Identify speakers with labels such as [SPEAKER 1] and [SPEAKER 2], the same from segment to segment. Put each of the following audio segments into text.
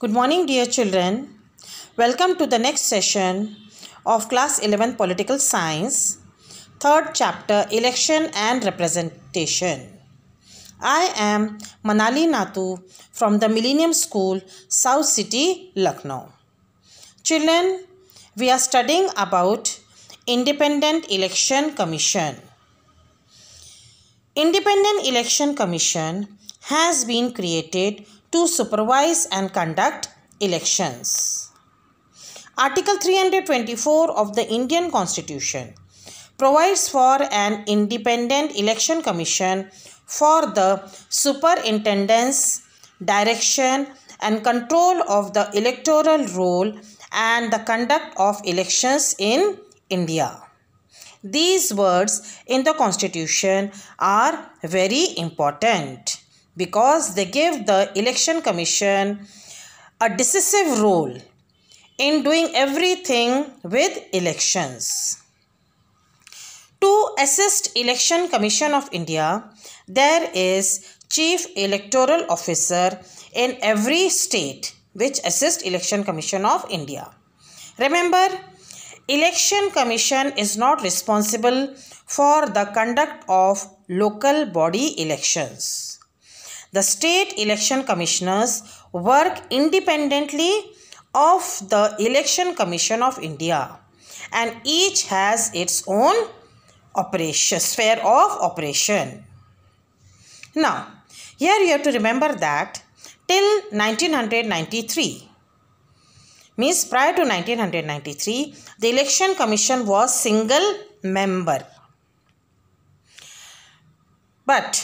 [SPEAKER 1] Good morning dear children. Welcome to the next session of class 11 political science third chapter election and representation. I am Manali Natu from the Millennium School South City Lucknow. Children we are studying about Independent Election Commission. Independent Election Commission has been created to supervise and conduct elections. Article 324 of the Indian Constitution provides for an independent election commission for the superintendence, direction, and control of the electoral roll and the conduct of elections in India. These words in the constitution are very important because they gave the election commission a decisive role in doing everything with elections. To assist Election Commission of India, there is Chief Electoral Officer in every state which assist Election Commission of India. Remember, Election Commission is not responsible for the conduct of local body elections. The state election commissioners work independently of the Election Commission of India and each has its own operation sphere of operation. Now, here you have to remember that till 1993 means prior to 1993 the election commission was single member but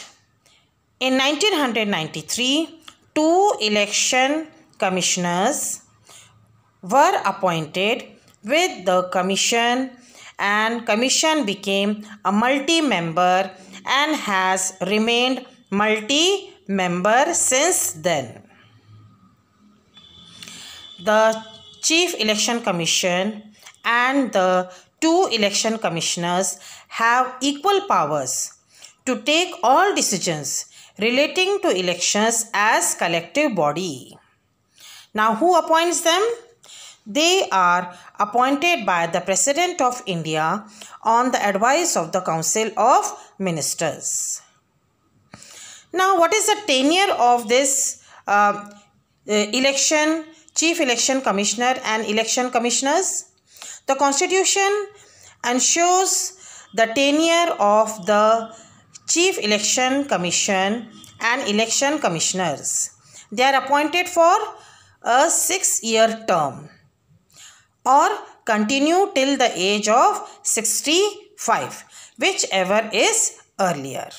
[SPEAKER 1] in 1993, two election commissioners were appointed with the commission and commission became a multi-member and has remained multi-member since then. The Chief Election Commission and the two election commissioners have equal powers to take all decisions relating to elections as collective body. Now who appoints them? They are appointed by the President of India on the advice of the Council of Ministers. Now what is the tenure of this um, uh, election, Chief Election Commissioner and election commissioners? The Constitution ensures the tenure of the Chief Election Commission and Election Commissioners. They are appointed for a six-year term or continue till the age of 65, whichever is earlier.